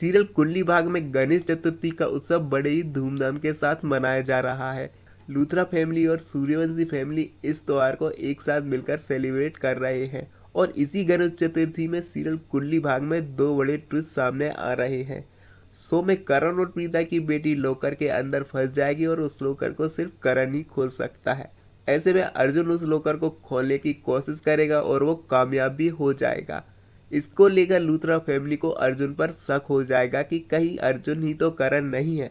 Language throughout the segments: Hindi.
सीरियल कुंडली भाग में गणेश चतुर्थी का उत्सव बड़े ही धूमधाम के साथ मनाया जा रहा है लूथरा फैमिली और सूर्यवंशी फैमिली इस त्यौहार को एक साथ मिलकर सेलिब्रेट कर रहे हैं और इसी गणेश चतुर्थी में सीरियल कुंडली भाग में दो बड़े ट्विस्ट सामने आ रहे हैं शो में करण और प्रीता की बेटी लोकर के अंदर फंस जाएगी और उस लोकर को सिर्फ करण ही खोल सकता है ऐसे में अर्जुन उस लोकर को खोलने की कोशिश करेगा और वो कामयाब भी हो जाएगा इसको लेकर लूथरा फैमिली को अर्जुन पर शक हो जाएगा कि कहीं अर्जुन ही तो करण नहीं है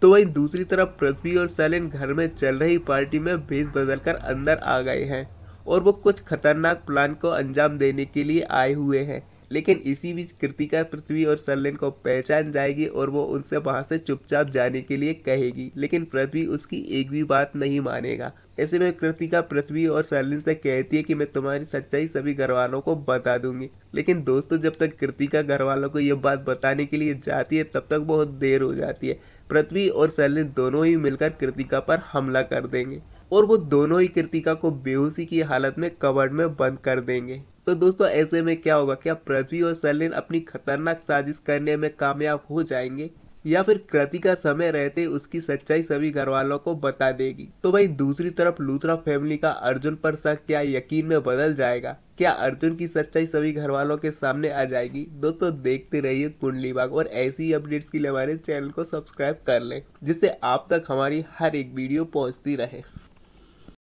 तो वहीं दूसरी तरफ पृथ्वी और सलेन घर में चल रही पार्टी में भेज बदल कर अंदर आ गए हैं और वो कुछ खतरनाक प्लान को अंजाम देने के लिए आए हुए हैं लेकिन इसी बीच कृतिका पृथ्वी और सरलिन को पहचान जाएगी और वो उनसे वहां से चुपचाप जाने के लिए कहेगी लेकिन पृथ्वी उसकी एक भी बात नहीं मानेगा ऐसे में कृतिका पृथ्वी और सरलिन से कहती है कि मैं तुम्हारी सच्चाई सभी घर वालों को बता दूंगी लेकिन दोस्तों जब तक कृतिका घर वालों को ये बात बताने के लिए जाती है तब तक बहुत देर हो जाती है पृथ्वी और सरलिन दोनों ही मिलकर कृतिका पर हमला कर देंगे और वो दोनों ही कृतिका को बेहोशी की हालत में कवर्ड में बंद कर देंगे तो दोस्तों ऐसे में क्या होगा क्या प्र... कृति और सलिन अपनी खतरनाक साजिश करने में कामयाब हो जाएंगे या फिर कृति का समय रहते उसकी सच्चाई सभी घर वालों को बता देगी तो वही दूसरी तरफ लूथरा फैमिली का अर्जुन पर शक क्या यकीन में बदल जाएगा क्या अर्जुन की सच्चाई सभी घर वालों के सामने आ जाएगी दोस्तों देखते रहिए कुंडली बाग और ऐसी अपडेट्स के लिए हमारे चैनल को सब्सक्राइब कर लें जिससे आप तक हमारी हर एक वीडियो पहुंचती रहे